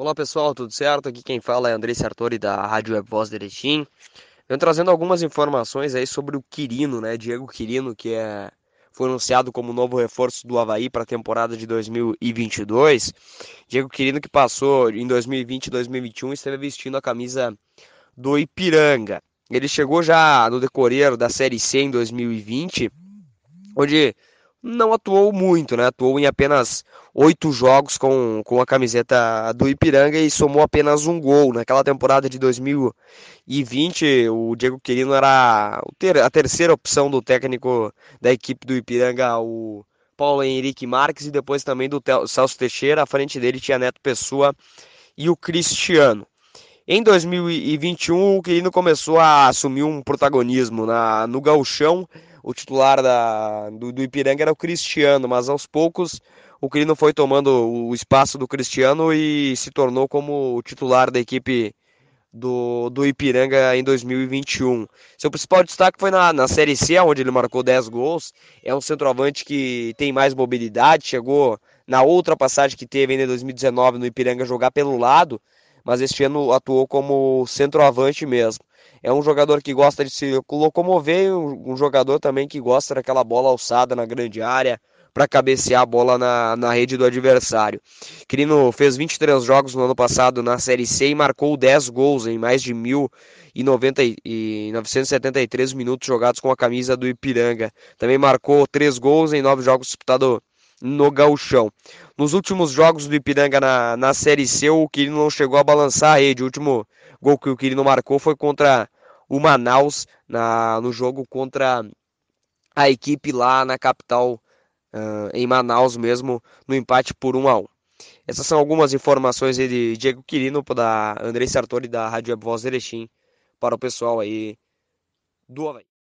Olá pessoal, tudo certo? Aqui quem fala é André Sartori da Rádio Web Voz de Erechim. Venho trazendo algumas informações aí sobre o Quirino, né? Diego Quirino, que é... foi anunciado como novo reforço do Havaí para a temporada de 2022. Diego Quirino que passou em 2020 e 2021 esteve vestindo a camisa do Ipiranga. Ele chegou já no decorrer da Série C em 2020, onde não atuou muito, né? Atuou em apenas oito jogos com, com a camiseta do Ipiranga e somou apenas um gol. Naquela temporada de 2020, o Diego Quirino era a terceira opção do técnico da equipe do Ipiranga, o Paulo Henrique Marques, e depois também do Celso Teixeira. À frente dele tinha Neto Pessoa e o Cristiano. Em 2021, o Quirino começou a assumir um protagonismo na, no gauchão, o titular da, do, do Ipiranga era o Cristiano, mas aos poucos o Crino foi tomando o espaço do Cristiano e se tornou como o titular da equipe do, do Ipiranga em 2021. Seu principal destaque foi na, na Série C, onde ele marcou 10 gols. É um centroavante que tem mais mobilidade, chegou na outra passagem que teve em 2019 no Ipiranga jogar pelo lado, mas este ano atuou como centroavante mesmo é um jogador que gosta de se locomover, um jogador também que gosta daquela bola alçada na grande área para cabecear a bola na, na rede do adversário. Crino fez 23 jogos no ano passado na Série C e marcou 10 gols em mais de 1.973 minutos jogados com a camisa do Ipiranga. Também marcou 3 gols em 9 jogos disputados no gauchão. Nos últimos jogos do Ipiranga na, na Série C, o Quirino não chegou a balançar a rede. O último gol que o Quirino marcou foi contra o Manaus, na, no jogo contra a equipe lá na capital, uh, em Manaus mesmo, no empate por 1 a 1 Essas são algumas informações de Diego Quirino, da Andrei Sartori, da Rádio Web Voz Erechim, para o pessoal aí do Havaí.